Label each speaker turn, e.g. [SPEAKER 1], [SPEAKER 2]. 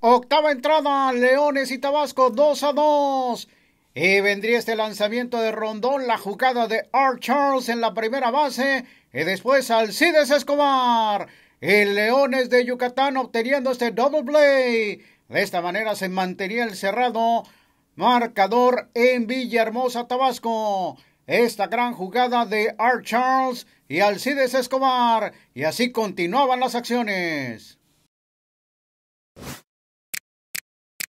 [SPEAKER 1] Octava entrada, Leones y Tabasco 2 a 2. Y vendría este lanzamiento de Rondón, la jugada de Art Charles en la primera base y después Alcides Escobar. el Leones de Yucatán obteniendo este double play. De esta manera se mantenía el cerrado marcador en Villahermosa, Tabasco. Esta gran jugada de Art Charles y Alcides Escobar. Y así continuaban las acciones.